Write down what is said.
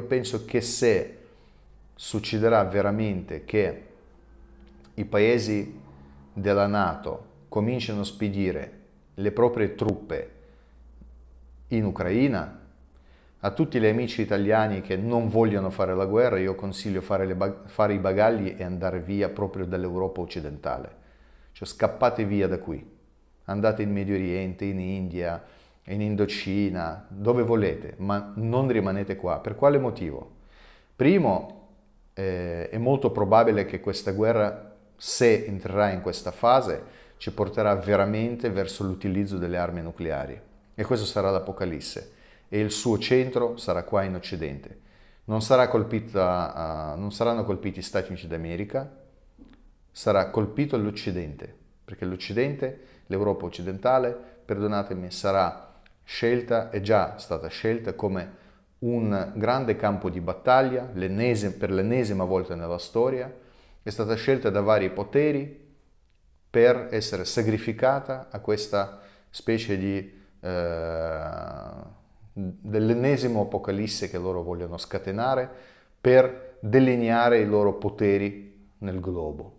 Io penso che se succederà veramente che i paesi della Nato cominciano a spedire le proprie truppe in Ucraina, a tutti gli amici italiani che non vogliono fare la guerra, io consiglio fare, bag- fare i bagagli e andare via proprio dall'Europa occidentale. Cioè scappate via da qui, andate in Medio Oriente, in India, in Indocina, dove volete, ma non rimanete qua. Per quale motivo? Primo, eh, è molto probabile che questa guerra, se entrerà in questa fase, ci porterà veramente verso l'utilizzo delle armi nucleari. E questo sarà l'Apocalisse. E il suo centro sarà qua in Occidente. Non, sarà colpita, uh, non saranno colpiti gli Stati Uniti d'America, sarà colpito l'Occidente, perché l'Occidente, l'Europa occidentale, perdonatemi, sarà scelta è già stata scelta come un grande campo di battaglia per l'ennesima volta nella storia, è stata scelta da vari poteri per essere sacrificata a questa specie di eh, dell'ennesimo apocalisse che loro vogliono scatenare per delineare i loro poteri nel globo.